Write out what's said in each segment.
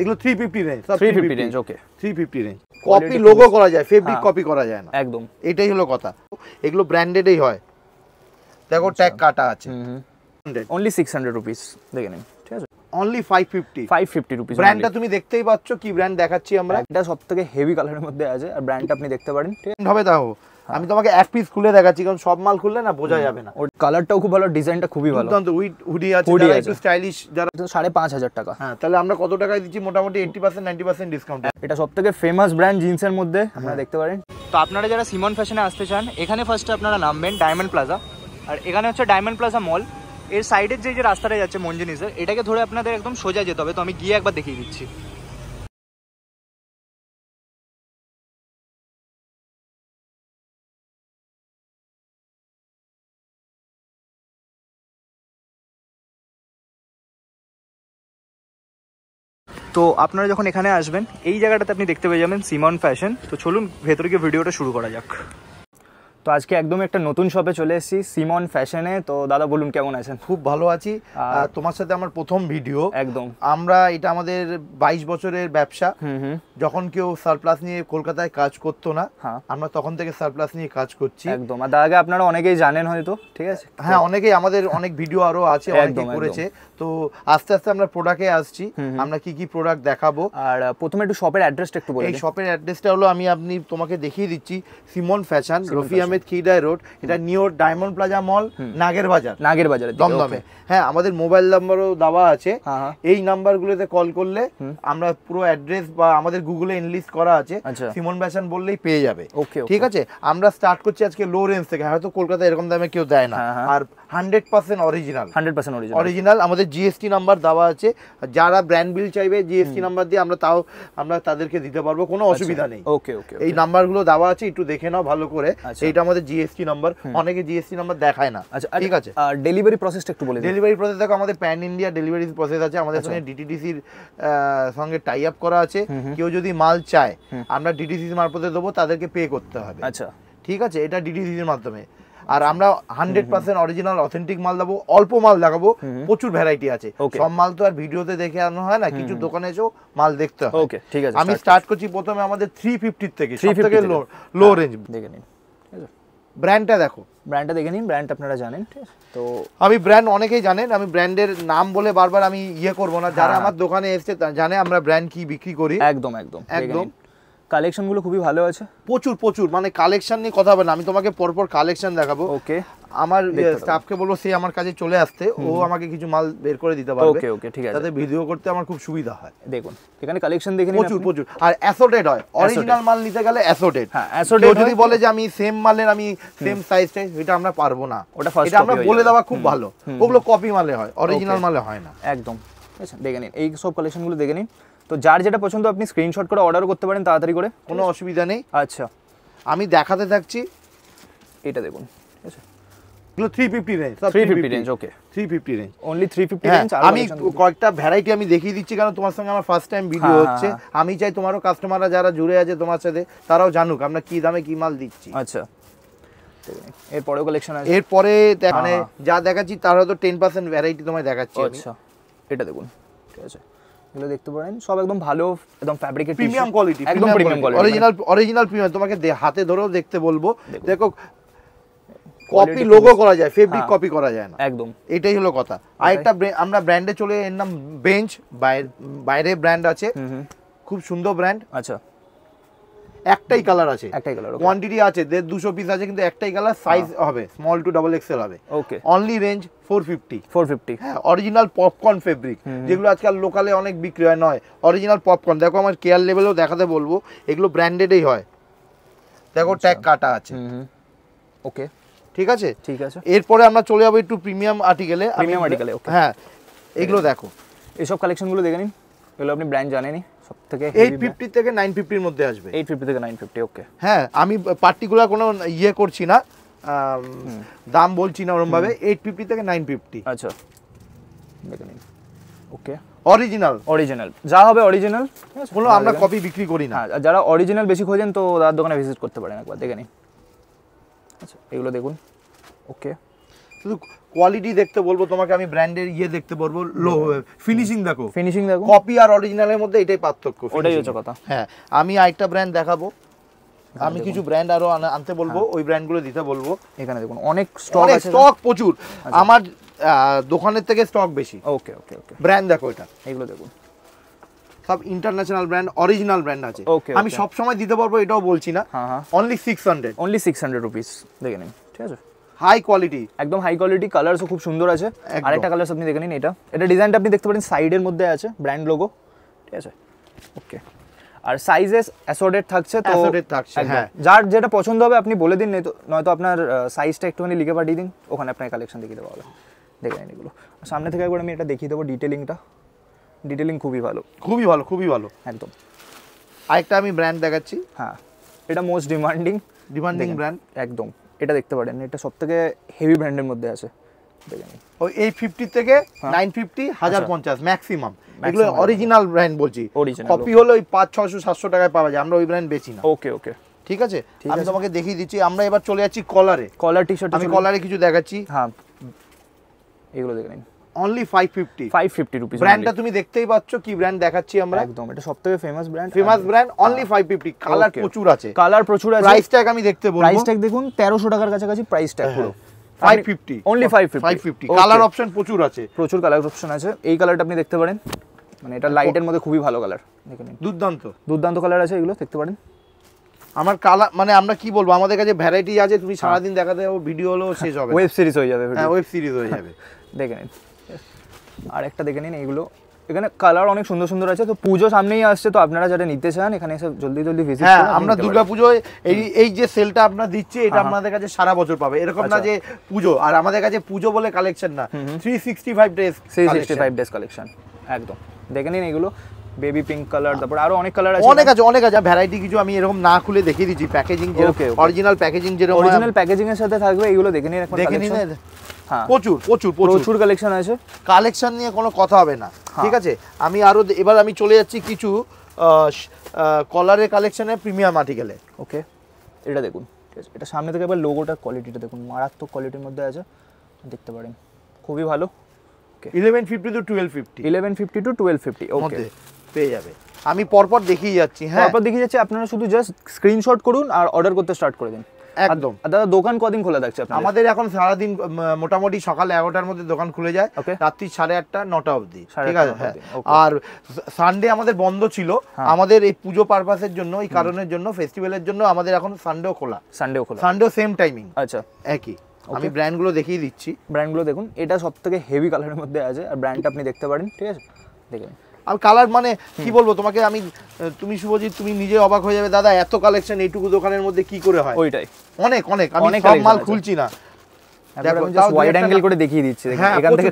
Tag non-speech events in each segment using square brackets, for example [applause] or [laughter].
এগুলো 350 range 350 range okay 350 range copy logo করা যায় ফেব্রিক হ্যাঁ, কপি করা যায় না একদম এটাই হলো কথা এগুলো ব্র্যান্ডেডই হয় দেখো ট্যাগ আচ্ছা। কাটা আছে অনলি 600 রুপিস দেখে নিন ঠিক আছে অনলি 550 550 রুপিস ব্র্যান্ডটা তুমি দেখতেই পাচ্ছ কি ব্র্যান্ড দেখাচ্ছি আমরা এটা সবথেকে হেভি কালারের মধ্যে আছে আর ব্র্যান্ডটা আপনি দেখতে পারেন হবে দাও আমি তোমাকে এক পিস খুলে দেখাচ্ছি কারণ সব মাল খুললে না বোঝা যাবে না ওর কালারটাও খুব ভালো ডিজাইনটা খুবই ভালো উইড হুডি আছে হুডি একটু স্টাইলিশ যারা সাড়ে পাঁচ হাজার টাকা হ্যাঁ তাহলে আমরা কত টাকায় দিচ্ছি মোটামুটি eighty percent ninety percent discount এটা সব থেকে ফেমাস ব্র্যান্ড জিন্সের মধ্যে আপনারা হ্যাঁ। দেখতে পারেন তো আপনারা যারা সিমন ফ্যাশনে আসতে চান এখানে ফার্স্টে আপনারা নামবেন ডায়মন্ড প্লাজা আর এখানে হচ্ছে ডায়মন্ড প্লাজা মল এর সাইডের যে যে রাস্তাটা যাচ্ছে মঞ্জিনিসের এটাকে ধরে আপনাদের একদম সোজা যেতে হবে তো আমি গিয়ে একবার দেখিয়ে দিচ্ছি তো আপনারা যখন এখানে আসবেন এই জায়গাটাতে আপনি দেখতে পেয়ে যাবেন সিমন ফ্যাশন তো চলুন ভেতরে গিয়ে ভিডিওটা শুরু করা যাক তো আজকে একদম একটা নতুন শপে চলে এসেছি সিমন ফ্যাশনে তো দাদা বলুন কেমন আছেন খুব ভালো আছি তোমার সাথে আমার প্রথম ভিডিও একদম আমরা এটা আমাদের বাইশ বছরের ব্যবসা যখন কেউ সারপ্লাস নিয়ে কলকাতায় কাজ করতো না হ্যাঁ। আমরা তখন থেকে সারপ্লাস নিয়ে কাজ করছি একদম আর দাদাকে আপনারা অনেকেই জানেন হয়তো ঠিক আছে হ্যাঁ অনেকেই আমাদের অনেক ভিডিও আরো আছে অনেকে করেছে তো আস্তে আস্তে আমরা প্রোডাক্টে আসছি আমরা কি কি প্রোডাক্ট দেখাবো আর প্রথমে একটু শপের অ্যাড্রেসটা একটু বলি এই শপের অ্যাড্রেসটা হলো আমি আপনি তোমাকে দেখিয়ে দিচ্ছি সিমন ফ্যাশন রফি দমদমের খিদায় রোড এটা new diamond plaza mall Nager Bazar নাগের বাজার দমদমে হ্যাঁ আমাদের মোবাইল নাম্বারও দেওয়া আছে হ্যাঁ, হ্যাঁ। এই নাম্বারগুলোতে কল করলে আমরা পুরো অ্যাড্রেস বা আমাদের গুগলে ইনলিস্ট করা আছে আচ্ছা। সিমন ব্যাসান বললেই পেয়ে যাবে ওকে ঠিক আছে আমরা স্টার্ট করছি আজকে লো রেঞ্জ থেকে হয়তো কলকাতা এরকম দামে কেউ দেয় না হ্যাঁ, আর hundred percent original hundred percent original original আমাদের জিএসটি নাম্বার দেওয়া আছে যারা ব্র্যান্ড বিল চাইবে জিএসটি নাম্বার দিয়ে আমরা তাও আমরা তাদেরকে দিতে পারবো কোনো আচ্ছা। অসুবিধা নেই ওকে ওকে এই নাম্বারগুলো দেওয়া আছে একটু দেখে নাও ভালো করে আচ্ছা। এইটা আমাদের জিএসটি নাম্বার অনেকে জিএসটি নাম্বার দেখায় না আচ্ছা ঠিক আচ্ছা, আছে ডেলিভারি প্রসেসটা একটু বলে ডেলিভারি প্রসেস দেখো আমাদের প্যান ইন্ডিয়া ডেলিভারি প্রসেস আছে আমাদের সঙ্গে ডিটিডিসির সঙ্গে টাই আপ করা আছে কেউ যদি মাল চায় আমরা ডিটিসি মারফতে দেবো তাদেরকে পে করতে হবে আচ্ছা ঠিক আছে এটা ডিটিসির মাধ্যমে আর আমরা হান্ড্রেড পার্সেন্ট অরিজিনাল অথেন্টিক মাল দেবো অল্প মাল দেখাবো প্রচুর ভ্যারাইটি আছে সব মাল তো আর ভিডিওতে দেখে আনো হয় না কিছু দোকানে এসেও মাল দেখতে হয় ওকে ঠিক আছে আমি স্টার্ট করছি প্রথমে আমাদের থ্রি ফিফটির থেকে থ্রি থেকে লো লো রেঞ্জ দেখে নিন ব্র্যান্ডটা দেখো ব্র্যান্ডটা দেখে নিন ব্র্যান্ড আপনারা জানেন তো আমি ব্র্যান্ড অনেকেই জানেন আমি ব্র্যান্ডের নাম বলে বারবার আমি ইয়ে করবো না যারা হ্যাঁ। আমার দোকানে এসছে জানে আমরা ব্র্যান্ড কি বিক্রি করি একদম একদম একদম কালেকশনগুলো খুবই ভালো আছে প্রচুর প্রচুর মানে কালেকশন নিয়ে কথা হবে না আমি তোমাকে পরপর কালেকশন দেখাবো ওকে আমার স্টাফকে বলবো সে আমার কাছে চলে আসতে ও আমাকে কিছু মাল বের করে দিতে পারবে ওকে ওকে ঠিক আছে তাতে ভিডিও করতে আমার খুব সুবিধা হয় দেখুন এখানে কালেকশন দেখে প্রচুর প্রচুর আর অ্যাসোটেড হয় অরিজিনাল মাল নিতে গেলে অ্যাসোটেড হ্যাঁ অ্যাসোটেড যদি বলে যে আমি সেম মালের আমি সেম সাইজ চাই এটা আমরা পারবো না ওটা এটা আমরা বলে দেওয়া খুব ভালো ওগুলো কপি মালে হয় অরিজিনাল মালে হয় না একদম দেখে নিন এই সব কালেকশনগুলো দেখে নিন তো যার যেটা পছন্দ আপনি স্ক্রিনশট করে অর্ডার করতে পারেন তাড়াতাড়ি করে কোনো অসুবিধা নেই আচ্ছা আমি দেখাতে থাকছি এটা দেখুন ঠিক আছে হ্যাঁ, আমি কয়েকটা ভ্যারাইটি আমি দেখিয়ে দিচ্ছি কারণ তোমার সঙ্গে আমার ফার্স্ট টাইম ভিডিও হচ্ছে হ্যাঁ, হ্যাঁ। আমি চাই তোমারও কাস্টমাররা যারা জুড়ে আছে তোমার সাথে তারাও জানুক আমরা কি দামে কি মাল দিচ্ছি আচ্ছা এরপরেও কালেকশন আছে এরপরে মানে যা দেখাচ্ছি তার হয়তো টেন পার্সেন্ট ভ্যারাইটি তোমায় দেখাচ্ছি আচ্ছা এটা দেখুন ঠিক আছে এগুলো দেখতে পারেন সব একদম ভালো একদম ফ্যাব্রিকের প্রিমিয়াম কোয়ালিটি একদম premium quality original original premium তোমাকে হাতে ধরেও দেখতে বলবো দেখো কপি লোগো করা যায় ফেব্রিক হ্যাঁ। কপি করা যায় না একদম এটাই হলো কথা আরেকটা আমরা ব্র্যান্ডে চলে এর নাম বেঞ্চ বাইরে ব্র্যান্ড আছে খুব সুন্দর ব্র্যান্ড আচ্ছা একটাই কালার আছে একটাই কালার কোয়ান্টিটি আছে দেড় দুশো পিস আছে কিন্তু একটাই কালার হ্যাঁ। সাইজ হবে স্মল টু ডাবল এক্সেল হবে okay only range four fifty four fifty হ্যাঁ অরিজিনাল পপকর্ন ফেব্রিক যেগুলো আজকাল লোকালে অনেক বিক্রি হয় নয় অরিজিনাল পপকর্ন দেখো আমার কেয়ার লেভেলেও দেখাতে বলবো এগুলো ব্র্যান্ডেডই হয় দেখো ট্যাগ আচ্ছা। কাটা আছে ওকে ঠিক আছে ঠিক আছে এরপরে আমরা চলে যাবো একটু প্রিমিয়াম আর্টিকেলে প্রিমিয়াম আর্টিকেলে হ্যাঁ এগুলো দেখো এসব কালেকশনগুলো দেখে নিন এগুলো আপনি ব্র্যান্ড জানেনি সবথেকে 850 থেকে 950 এর মধ্যে আসবে 850 থেকে 950 ওকে হ্যাঁ আমি পার্টিকুলার কোনো ইয়ে করছি না দাম বলছি না ওরকম ভাবে 850 থেকে 950 আচ্ছা ওকে অরিজিনাল অরিজিনাল যা হবে অরিজিনাল বলো আমরা কপি বিক্রি করি না হ্যাঁ, যারা অরিজিনাল বেশি খোঁজেন তো তার দোকানে ভিজিট করতে পারেন একবার দেখে নিন আচ্ছা এগুলো দেখুন ওকে শুধু কোয়ালিটি দেখতে বলবো তোমাকে আমি ব্র্যান্ডের ইয়ে দেখতে বলবো লো ফিনিশিং দেখো ফিনিশিং দেখো কপি আর অরিজিনালের মধ্যে এটাই পার্থক্য ওটাই হচ্ছে কথা হ্যাঁ আমি আরেকটা ব্র্যান্ড দেখাবো আমি কিছু ব্র্যান্ড আরো আনতে বলবো হ্যাঁ। ওই ব্র্যান্ডগুলো দিতে বলবো এখানে দেখুন অনেক স্টক স্টক প্রচুর আচ্ছা। আমার দোকানের থেকে স্টক বেশি ওকে ওকে ওকে ব্র্যান্ড দেখো এটা এগুলো দেখুন সব ইন্টারন্যাশনাল ব্র্যান্ড অরিজিনাল ব্র্যান্ড আছে ওকে আমি সব সময় দিতে পারবো এটাও বলছি না only six hundred only six hundred rupees দেখে নিন ঠিক আছে হাই কোয়ালিটি একদম হাই কোয়ালিটি কালারসও খুব সুন্দর আছে আরেকটা কালারস আপনি দেখে নিন এটা এটা ডিজাইনটা আপনি দেখতে পারেন সাইডের মধ্যে আছে ব্র্যান্ড লোগো ঠিক আছে ওকে আর সাইজেস অ্যাসর্টেড থাকছে তো থাকছে হ্যাঁ যার যেটা পছন্দ হবে আপনি বলে দিন নয়তো আপনার সাইজটা একটুখানি লিখে পাঠিয়ে দিন ওখানে আপনার কালেকশন দেখিয়ে দেওয়া হবে দেখে নিন এগুলো সামনে থেকে একবার আমি এটা দেখিয়ে দেবো ডিটেলিংটা ডিটেলিং খুবই ভালো খুবই ভালো খুবই ভালো একদম আরেকটা আমি ব্র্যান্ড দেখাচ্ছি হ্যাঁ এটা মোস্ট ডিমান্ডিং ডিমান্ডিং ব্র্যান্ড একদম এটা দেখতে পারেন এটা সব থেকে হেভি ব্র্যান্ডের মধ্যে আছে ওই এই ফিফটি থেকে নাইন হ্যাঁ। ফিফটি হাজার আচ্ছা। পঞ্চাশ ম্যাক্সিমাম এগুলো অরিজিনাল ব্র্যান্ড বলছি কপি হলে ওই পাঁচ ছশো সাতশো টাকায় পাওয়া যায় আমরা ওই ব্র্যান্ড বেচি না ওকে ওকে ঠিক আছে আমি তোমাকে দেখিয়ে দিচ্ছি আমরা এবার চলে যাচ্ছি কলারে কলার টি শার্ট আমি কলারে কিছু দেখাচ্ছি হ্যাঁ এগুলো দেখে নিন অনলি 550 550 রুপিস ব্র্যান্ডটা তুমি দেখতেই পাচ্ছ কি ব্র্যান্ড দেখাচ্ছি আমরা একদম এটা সবথেকে famous brand famous brand only 550 colour প্রচুর আছে কালার প্রচুর আছে প্রাইস ট্যাগ আমি দেখতে বলবো প্রাইস ট্যাগ দেখুন 1300 টাকার কাছাকাছি প্রাইস ট্যাগ পুরো 550 অনলি 550 কালার অপশন প্রচুর আছে প্রচুর কালার অপশন আছে এই কালারটা আপনি দেখতে পারেন মানে এটা লাইটের মধ্যে খুবই ভালো কালার দেখুন দুর্দান্ত দুর্দান্ত কালার আছে এগুলো দেখতে পারেন আমার কালা মানে আমরা কি বলবো আমাদের কাছে ভ্যারাইটি আছে তুমি হ্যাঁ। সারাদিন দেখাতে ভিডিও হলো শেষ হবে ওয়েব সিরিজ হয়ে যাবে হ্যাঁ ওয়েব সিরিজ হয়ে যাবে [laughs] দেখে নিন আর একটা দেখে নিন এইগুলো এখানে কালার অনেক সুন্দর সুন্দর আছে তো পুজো সামনেই আসছে তো আপনারা যারা নিতে চান এখানে এসে জলদি জলদি ভিজিট হ্যাঁ আমরা দুর্গাপুজোয় এই এই যে সেলটা আপনারা দিচ্ছি এটা হ্যাঁ, হ্যাঁ। আপনাদের কাছে সারা বছর পাবে এরকম না আচ্ছা। যে পুজো আর আমাদের কাছে পুজো বলে কালেকশন না 365 ডেজ 365 ডেজ কালেকশন একদম দেখে নিন এগুলো বেবি পিঙ্ক কালার তারপর আরো অনেক কালার আছে অনেক আছে অনেক আছে ভ্যারাইটি কিছু আমি এরকম না খুলে দেখিয়ে দিচ্ছি প্যাকেজিং যে অরিজিনাল প্যাকেজিং যেরকম অরিজিনাল প্যাকেজিং এর সাথে থাকবে এগুলো দেখে নিন এখন দেখে নিন হ্যাঁ। প্রচুর প্রচুর প্রচুর কালেকশন আছে কালেকশন নিয়ে কোনো কথা হবে না হ্যাঁ। ঠিক আছে আমি আরো এবার আমি চলে যাচ্ছি কিছু কলারের কালেকশনে প্রিমিয়াম আর্টিকেলে ওকে এটা দেখুন এটা সামনে থেকে এবার লোগোটা কোয়ালিটিটা দেখুন মারাত্মক কোয়ালিটির মধ্যে আছে দেখতে পারেন খুবই ভালো eleven fifty to twelve fifty eleven fifty to twelve fifty okay পেয়ে যাবে আমি পরপর দেখিয়ে যাচ্ছি হ্যাঁ পরপর দেখিয়ে যাচ্ছি আপনারা শুধু জাস্ট স্ক্রিনশট করুন আর অর্ডার করতে স্টার্ট করে দিন একদম দাদা দোকান কদিন খোলা থাকছে আমাদের এখন সারাদিন মোটামুটি সকাল এগারোটার মধ্যে দোকান খুলে যায় রাত্রি সাড়ে আটটা নটা অবধি ঠিক আছে হ্যাঁ আর সানডে আমাদের বন্ধ ছিল হ্যাঁ। আমাদের এই পুজো পারপাসের জন্য এই কারণের জন্য ফেস্টিভ্যালের জন্য আমাদের এখন সানডেও খোলা সানডেও খোলা সানডেও সেম টাইমিং আচ্ছা একই আমি ব্র্যান্ডগুলো দেখিয়ে দিচ্ছি ব্র্যান্ডগুলো দেখুন এটা সব থেকে হেভি কালারের মধ্যে আছে আর ব্র্যান্ডটা আপনি দেখতে পারেন ঠিক আছে দেখুন আর কালার মানে কি বলবো তোমাকে আমি তুমি শুভজিৎ তুমি নিজে অবাক হয়ে যাবে দাদা এত কালেকশন এইটুকু দোকানের মধ্যে কি করে হয় ওইটাই অনেক অনেক আমি সব মাল খুলছি না ওয়াইড অ্যাঙ্গেল করে দেখিয়ে দিচ্ছি হ্যাঁ, এখান থেকে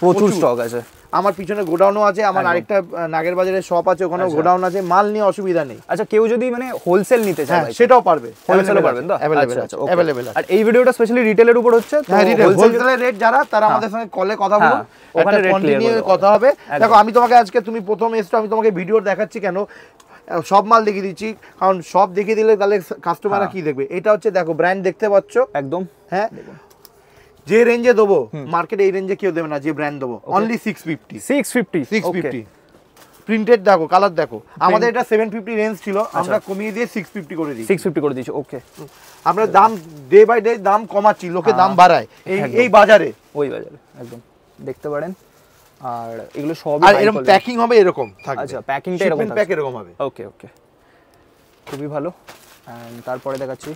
প্রচুর স্টক আছে আমার পিছনে গোডাউনও আছে আমার আরেকটা নাগের বাজারের শপ আছে ওখানে আচ্ছা। গোডাউন আছে মাল নিয়ে অসুবিধা নেই আচ্ছা কেউ যদি মানে হোলসেল নিতে চায় হ্যাঁ, সেটাও পারবে হোলসেলও পারবেন তো अवेलेबल আছে अवेलेबल আর এই ভিডিওটা স্পেশালি রিটেলের উপর হচ্ছে হোলসেলের হ্যাঁ, রেট যারা তারা হ্যাঁ। আমাদের সঙ্গে কলে কথা বলুন ওখানে রেট নিয়ে কথা হবে দেখো আমি তোমাকে আজকে তুমি প্রথম এসছো আমি তোমাকে ভিডিও দেখাচ্ছি কেন সব মাল দেখিয়ে দিচ্ছি কারণ সব দেখিয়ে দিলে তাহলে কাস্টমাররা কি দেখবে এটা হচ্ছে দেখো ব্র্যান্ড দেখতে পাচ্ছ একদম হ্যাঁ যে রেঞ্জে দেবো মার্কেটে এই রেঞ্জে কেউ দেবে না যে ব্র্যান্ড দেবো only six fifty six fifty six fifty printed দেখো কালার দেখো আমাদের এটা সেভেন ফিফটি রেঞ্জ ছিল আচ্ছা। আমরা কমিয়ে দিয়ে সিক্স ফিফটি করে দিই সিক্স ফিফটি করে দিয়েছি ওকে আমরা দাম ডে বাই ডে দাম কমাচ্ছি লোকে দাম বাড়ায় এই এই বাজারে ওই বাজারে একদম দেখতে পারেন আর এগুলো সব আর এরকম প্যাকিং হবে এরকম থাকবে আচ্ছা প্যাকিংটা এরকম প্যাক এরকম হবে ওকে ওকে খুবই ভালো তারপরে দেখাচ্ছি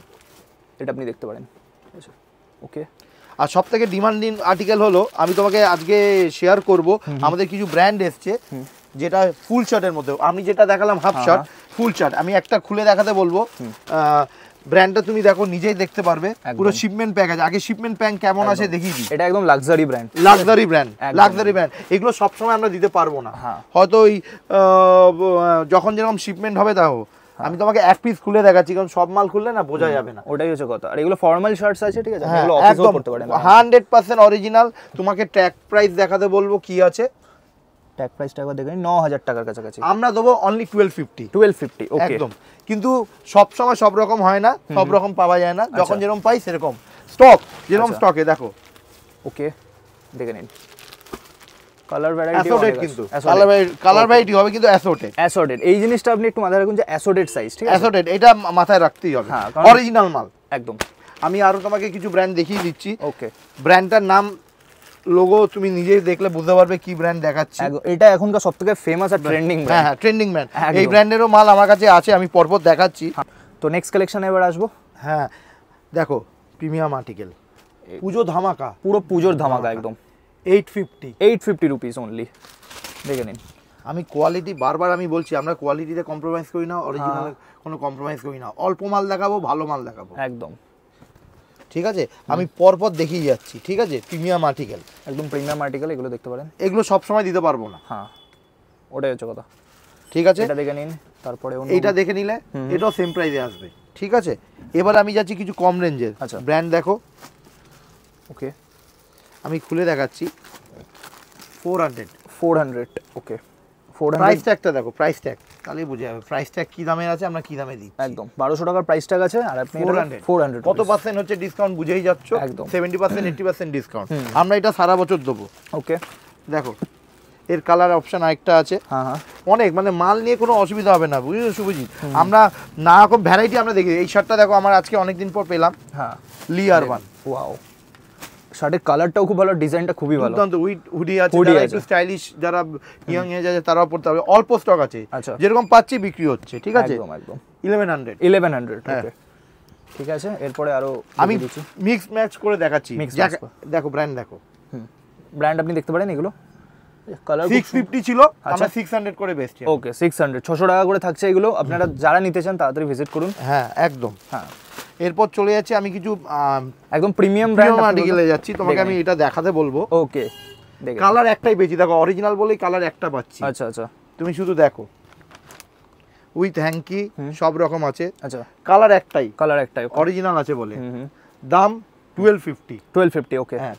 এটা আপনি দেখতে পারেন ওকে আচ্ছা, আর সব থেকে ডিমান্ডিং আর্টিকেল হলো আমি তোমাকে আজকে শেয়ার করব আমাদের কিছু ব্র্যান্ড এসছে যেটা ফুল শার্টের মধ্যে আমি যেটা দেখালাম হাফ শার্ট ফুল শার্ট আমি একটা খুলে দেখাতে বলবো ব্র্যান্ডটা তুমি দেখো নিজেই দেখতে পারবে পুরো শিপমেন্ট প্যাক আছে আগে শিপমেন্ট প্যাক কেমন আছে দেখি এটা একদম luxury brand luxury brand luxury brand এগুলো সবসময় আমরা দিতে পারবো না হ্যাঁ। হয়তো ওই যখন যেরকম শিপমেন্ট হবে তাও হ্যাঁ। আমি তোমাকে এক পিস খুলে দেখাচ্ছি কারণ সব মাল খুললে না বোঝা যাবে না ওটাই হচ্ছে কথা আর এগুলো ফর্মাল শার্টস আছে ঠিক আছে হ্যাঁ, এগুলো অফিসও করতে পারেন 100% হ্যাঁ। অরিজিনাল তোমাকে ট্যাগ প্রাইস দেখাতে বলবো কি আছে ট্যাগ প্রাইসটা একবার ন 9000 টাকার কাছাকাছি আমরা দেবো অনলি 1250 1250 ওকে একদম কিন্তু সব সময় সব রকম হয় না সব রকম পাওয়া যায় না আচ্ছা। যখন যেরকম পাই সেরকম স্টক যেরকম স্টকে আচ্ছা। দেখো ওকে দেখে নিন কালার ভ্যারাইটি অ্যাসোটেড কিন্তু কালার কালার ভ্যারাইটি হবে কিন্তু অ্যাসোটেড অ্যাসোটেড এই জিনিসটা আপনি একটু মাথায় রাখুন যে অ্যাসোটেড সাইজ ঠিক আছে অ্যাসোটেড এটা মাথায় রাখতেই হবে হ্যাঁ অরিজিনাল মাল একদম আমি আরো তোমাকে কিছু ব্র্যান্ড দেখিয়ে দিচ্ছি ওকে ব্র্যান্ডটার নাম লোগো তুমি নিজেই দেখলে বুঝতে পারবে কি ব্র্যান্ড দেখাচ্ছি এটা এখনকার সবথেকে ফেমাস আর ট্রেন্ডিং হ্যাঁ হ্যাঁ ট্রেন্ডিং ব্র্যান্ড এই ব্র্যান্ডেরও মাল আমার কাছে আছে আমি পরপর দেখাচ্ছি হ্যাঁ। তো নেক্সট কালেকশনে এবার আসবো হ্যাঁ দেখো প্রিমিয়াম আর্টিকেল পুজো ধামাকা পুরো পুজোর ধামাকা একদম eight fifty eight fifty rupees only দেখে নিন আমি কোয়ালিটি বারবার আমি বলছি আমরা কোয়ালিটিতে কম্প্রোমাইজ করি না অরিজিনাল হ্যাঁ। কোনো কম্প্রোমাইজ করি না অল্প মাল দেখাবো ভালো মাল দেখাবো একদম ঠিক আছে আমি পরপর দেখিয়ে যাচ্ছি ঠিক আছে প্রিমিয়াম আর্টিকেল একদম প্রিমিয়াম আর্টিকেল এগুলো দেখতে পারেন এগুলো সব সময় দিতে পারবো না হ্যাঁ ওটাই হচ্ছে কথা ঠিক আছে এটা দেখে নিন তারপরে এটা দেখে নিলে এটাও সেম প্রাইসে আসবে ঠিক আছে এবার আমি যাচ্ছি কিছু কম রেঞ্জের আচ্ছা ব্র্যান্ড দেখো ওকে আমি খুলে দেখাচ্ছি four hundred four hundred okay four price ট্যাগটা দেখো প্রাইস ট্যাগ তাহলেই বুঝে যাবে প্রাইস ট্যাগ কী দামের আছে আমরা কী দামে দিই একদম বারোশো টাকার প্রাইস ট্যাগ আছে আর ফোর হান্ড্রেড ফোর হান্ড্রেড কত পার্সেন্ট হচ্ছে ডিসকাউন্ট বুঝেই যাচ্ছ একদম seventy percent eighty percent discount আমরা এটা সারা বছর দেবো ওকে দেখো এর কালার অপশন আরেকটা আছে হ্যাঁ, হ্যাঁ। অনেক মানে মাল নিয়ে কোনো অসুবিধা হবে না বুঝলি শুভজিৎ আমরা নানা রকম ভ্যারাইটি আমরা দেখি এই শার্টটা দেখো আমার আজকে অনেকদিন পর পেলাম হ্যাঁ লিয়ার ওয়ান ওয়াও শার্টের কালারটাও খুব ভালো ডিজাইনটা খুবই ভালো দুর্দান্ত হুডি আছে যারা একটু স্টাইলিশ যারা ইয়াং এজ আছে তারাও পড়তে পারবে অল্প স্টক আছে আচ্ছা যেরকম পাচ্ছি বিক্রি হচ্ছে ঠিক আছে একদম একদম 1100 1100 হ্যাঁ ঠিক আছে এরপরে আরো আমি মিক্স ম্যাচ করে দেখাচ্ছি দেখো ব্র্যান্ড দেখো ব্র্যান্ড আপনি দেখতে পারেন এগুলো কালার 650 ছিল আমরা 600 আচ্ছা। করে বেচছি ওকে 600 600 টাকা করে থাকছে এগুলো আপনারা যারা নিতে চান তাড়াতাড়ি ভিজিট করুন হ্যাঁ একদম হ্যাঁ এরপর চলে যাচ্ছি আমি কিছু একদম প্রিমিয়াম ব্র্যান্ড আর্টিকেলে যাচ্ছি তোমাকে আমি এটা দেখাতে বলবো ওকে কালার একটাই পেয়েছি দেখো অরিজিনাল বলেই কালার একটা পাচ্ছি আচ্ছা আচ্ছা তুমি শুধু দেখো উইথ হ্যাঙ্কি সব রকম আছে আচ্ছা কালার একটাই কালার একটাই অরিজিনাল আছে বলে দাম twelve fifty twelve fifty okay হ্যাঁ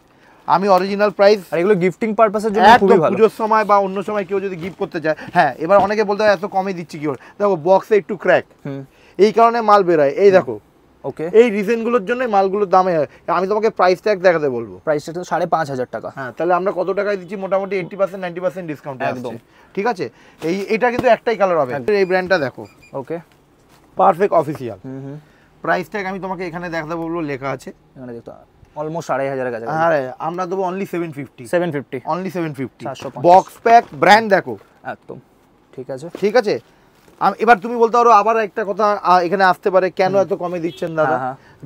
আমি অরিজিনাল প্রাইস আর এগুলো গিফটিং পারপাসের জন্য খুবই ভালো পুজোর সময় বা অন্য সময় কেউ যদি গিফট করতে চায় হ্যাঁ এবার অনেকে বলতে হয় এত কমে দিচ্ছি কি দেখো বক্সে একটু ক্র্যাক এই কারণে মাল বেরোয় এই দেখো ওকে এই রিজনগুলোর জন্য মালগুলোর দামে আমি তোমাকে প্রাইস ট্যাগ দেখাতে বলবো প্রাইস ট্যাগ সাড়ে পাঁচ হাজার টাকা হ্যাঁ তাহলে আমরা কত টাকায় দিচ্ছি মোটামুটি eighty percent ninety percent discount একদম ঠিক আছে এই এটা কিন্তু একটাই কালার হবে এই ব্র্যান্ডটা দেখো okay perfect official hmm price tag আমি তোমাকে এখানে দেখাতে বলবো লেখা আছে এখানে দেখতে অলমোস্ট আড়াই হাজারের কাছে হ্যাঁ আমরা দেবো only seven fifty seven fifty only seven fifty box pack brand দেখো একদম ঠিক আছে ঠিক আছে এবার তুমি বলতে পারো আবার একটা কথা এখানে আসতে পারে কেন এত কমে দিচ্ছেন দাদা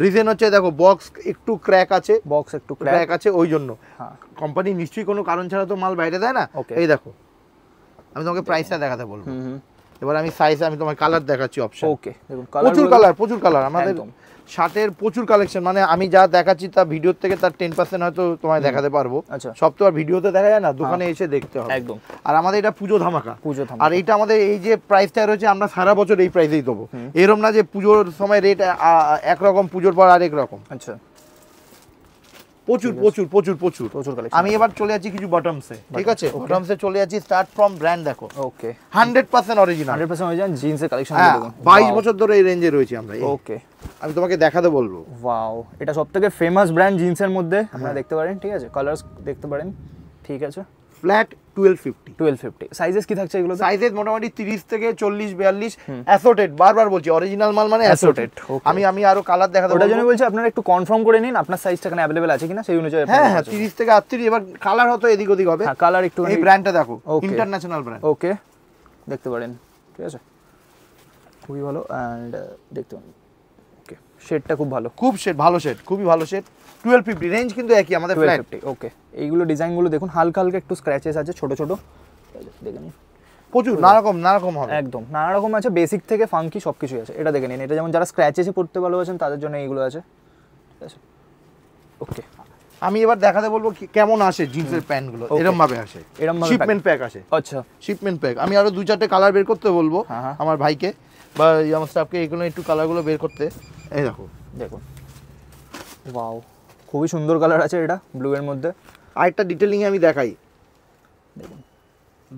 রিজন হ্যাঁ, হ্যাঁ। হচ্ছে দেখো বক্স একটু ক্র্যাক আছে বক্স একটু ক্র্যাক আছে ওই জন্য কোম্পানি হ্যাঁ। নিশ্চয়ই কোনো কারণ ছাড়া তো মাল বাইরে দেয় না এই দেখো আমি তোমাকে প্রাইসটা দেখাতে বলবো এবার আমি সাইজ আমি তোমার কালার দেখাচ্ছি অপশন ওকে দেখুন প্রচুর কালার প্রচুর কালার আমাদের শার্টের প্রচুর কালেকশন মানে আমি যা দেখাচ্ছি তা ভিডিও থেকে তার টেন পার্সেন্ট হয়তো তোমায় দেখাতে পারবো আচ্ছা। সব তো আর ভিডিওতে দেখা যায় না দোকানে হ্যাঁ। এসে দেখতে হবে একদম আর আমাদের এটা পুজো ধামাকা পুজো আর এটা আমাদের এই যে প্রাইস টাই রয়েছে আমরা সারা বছর এই প্রাইসেই দেবো এরকম না যে পুজোর সময় রেট একরকম পুজোর পর আরেক রকম আচ্ছা প্রচুর প্রচুর প্রচুর প্রচুর প্রচুর আমি এবার চলে যাচ্ছি কিছু বটমসে ঠিক আছে বটমসে চলে যাচ্ছি স্টার্ট ফ্রম ব্র্যান্ড দেখো ওকে হান্ড্রেড 100% অরিজিনাল 100% অরিজিনাল জিন্সের কালেকশন বাইশ বছর ধরে এই রেঞ্জে রয়েছি আমরা ওকে আমি তোমাকে দেখাতে বলবো ওয়াও এটা সবথেকে ফেমাস ব্র্যান্ড জিন্সের মধ্যে আপনারা হ্যাঁ। দেখতে পারেন ঠিক আছে কালারস দেখতে পারেন ঠিক আছে flat twelve fifty twelve fifty sizes কি থাকছে এগুলো সাইজেস মোটামুটি তিরিশ থেকে চল্লিশ বিয়াল্লিশ অ্যাসোটেড বারবার বলছি অরিজিনাল মাল মানে অ্যাসোটেড আমি আমি আরো কালার দেখাতে ওটার জন্য বলছি আপনারা একটু কনফার্ম করে নিন আপনার সাইজটা এখানে অ্যাভেলেবেল আছে কিনা সেই অনুযায়ী হ্যাঁ 30 হ্যাঁ, তিরিশ থেকে 38 এবার কালার হয়তো এদিক ওদিক হবে কালার হ্যাঁ, একটু এই ব্র্যান্ডটা দেখো ইন্টারন্যাশনাল ব্র্যান্ড ওকে দেখতে পারেন ঠিক আছে খুবই ভালো অ্যান্ড দেখতে পারেন শেডটা খুব ভালো খুব শেড ভালো শেড খুবই ভালো শেড টুয়েলভ ফিফটি রেঞ্জ কিন্তু একই আমাদের ফ্ল্যাট ওকে এইগুলো ডিজাইনগুলো দেখুন হালকা হালকা একটু স্ক্র্যাচেস আছে ছোট ছোট দেখে নিন প্রচুর নানা রকম নানা রকম হবে একদম নানারকম আছে বেসিক থেকে ফাঙ্কি সব কিছুই আছে এটা দেখে নিন এটা যেমন যারা স্ক্র্যাচেসে পড়তে ভালোবাসেন তাদের জন্য এইগুলো আছে ঠিক আছে ওকে আমি এবার দেখাতে বলবো কেমন আসে জিন্সের প্যান্টগুলো এরকম ভাবে আসে এরকম শিপমেন্ট প্যাক আসে আচ্ছা শিপমেন্ট প্যাক আমি আরো দু চারটে কালার বের করতে বলবো হ্যাঁ, হ্যাঁ। আমার ভাইকে বা আমার স্টাফকে এগুলো একটু কালারগুলো বের করতে এই দেখো দেখুন ওয়াও খুবই সুন্দর কালার আছে এটা ব্লু এর মধ্যে আরেকটা ডিটেলিংয়ে আমি দেখাই দেখুন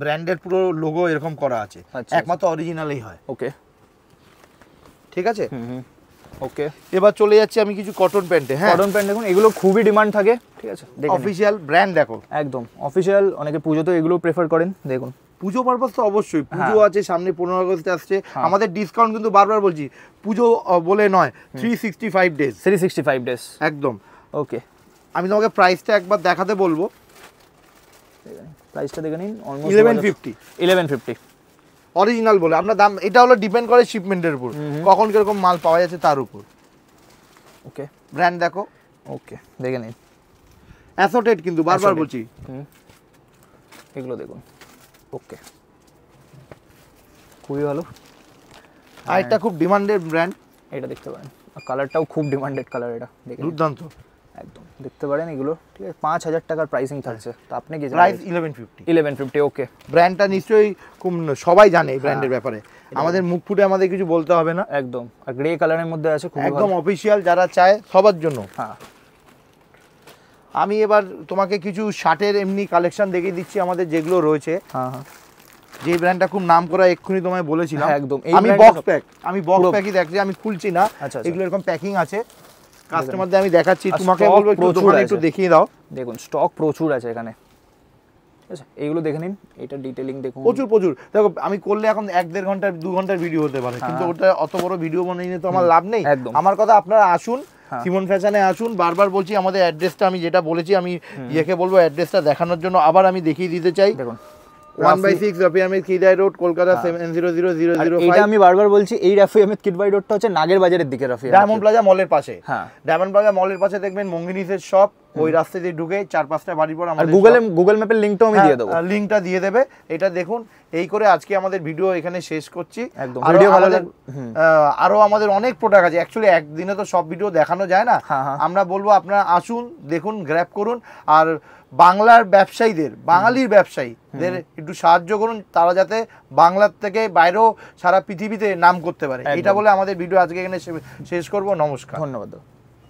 ব্র্যান্ডের পুরো লোগো এরকম করা আছে আচ্ছা, আচ্ছা। একমাত্র অরিজিনালই হয় ওকে ঠিক আছে ওকে এবার চলে যাচ্ছি আমি কিছু কটন প্যান্টে হ্যাঁ কটন প্যান্ট দেখুন এগুলো খুবই ডিমান্ড থাকে ঠিক আছে অফিসিয়াল ব্র্যান্ড দেখো একদম অফিসিয়াল অনেকে পুজোতে এগুলো প্রেফার করেন দেখুন পুজো পারপাস তো অবশ্যই হ্যাঁ। পুজো আছে সামনে পনেরো আগস্ট আসছে হ্যাঁ। আমাদের ডিসকাউন্ট কিন্তু বারবার বলছি পুজো বলে নয় three sixty five days three sixty five days একদম ওকে আমি তোমাকে প্রাইসটা একবার দেখাতে বলবো প্রাইসটা দেখে নিন eleven fifty eleven fifty original বলে আপনার দাম এটা হলো ডিপেন্ড করে শিপমেন্টের উপর কখন কিরকম মাল পাওয়া যাচ্ছে তার উপর ওকে ব্র্যান্ড দেখো ওকে দেখে নিন অ্যাসোটেড কিন্তু বারবার বলছি এগুলো দেখুন ওকে খুবই ভালো আর একটা খুব ডিমান্ডেড ব্র্যান্ড এটা দেখতে পারেন কালারটাও খুব ডিমান্ডেড কালার এটা দুর্দান্ত একদম দেখতে পারেন এগুলো ঠিক আছে পাঁচ হাজার টাকার প্রাইসিং থাকছে তো আপনি কি price eleven fifty eleven fifty okay ব্র্যান্ডটা নিশ্চয়ই খুব সবাই জানে এই ব্র্যান্ডের ব্যাপারে আমাদের মুখ ফুটে আমাদের কিছু বলতে হবে না একদম আর গ্রে কালারের মধ্যে আছে একদম অফিসিয়াল যারা চায় সবার জন্য হ্যাঁ আমি এবার তোমাকে কিছু শার্টের এমনি কালেকশন দেখিয়ে দিচ্ছি আমাদের যেগুলো রয়েছে যে ব্র্যান্ডটা হ্যাঁ। খুব নাম করা এক্ষুনি তোমায় বলেছিলাম হ্যাঁ, একদম আমি বক্স প্যাক আমি বক্স প্যাকই দেখছি আমি খুলছি না আচ্ছা, আচ্ছা। এগুলো এরকম প্যাকিং আছে কাস্টমারদের আমি দেখাচ্ছি তোমাকে বলবো একটু দোকানে একটু দেখিয়ে দাও দেখুন স্টক প্রচুর আছে এখানে এইগুলো দেখে নিন এটা ডিটেলিং দেখুন প্রচুর প্রচুর দেখো আমি করলে এখন এক দেড় ঘন্টার দু ঘন্টার ভিডিও হতে পারে হ্যাঁ। কিন্তু ওটা অত বড় ভিডিও বানিয়ে তো আমার লাভ নেই আমার কথা আপনারা আসুন সিমন ফ্যাশনে আসুন বারবার বলছি আমাদের অ্যাড্রেসটা আমি যেটা বলেছি আমি ইয়েকে বলবো অ্যাড্রেসটা দেখানোর জন্য আবার আমি দেখিয়ে দিতে চাই দেখুন রোড কলকাতা হ্যাঁ। আমি বারবার বলছি এই কিডবাই হচ্ছে নাগের বাজারের দিকে ডায়মন্ড প্লাজা মলের পাশে হ্যাঁ ডায়মন্ড প্লাজা মলের পাশে দেখবেন ওই রাস্তা দিয়ে ঢুকে চার পাঁচটা বাড়ি আমাদের গুগল ম্যাপের আমি দিয়ে হ্যাঁ, দেবো দিয়ে দেবে এটা দেখুন এই করে আজকে আমাদের ভিডিও এখানে শেষ করছি ভিডিও আরো আমাদের অনেক প্রোডাক্ট আছে অ্যাকচুয়ালি একদিনে তো সব ভিডিও দেখানো যায় না হ্যাঁ, আমরা বলবো আপনারা আসুন দেখুন গ্র্যাপ করুন আর বাংলার ব্যবসায়ীদের বাঙালির ব্যবসায়ীদের একটু সাহায্য করুন তারা যাতে বাংলার থেকে বাইরেও সারা পৃথিবীতে নাম করতে পারে এটা বলে আমাদের ভিডিও আজকে এখানে শেষ করব নমস্কার ধন্যবাদ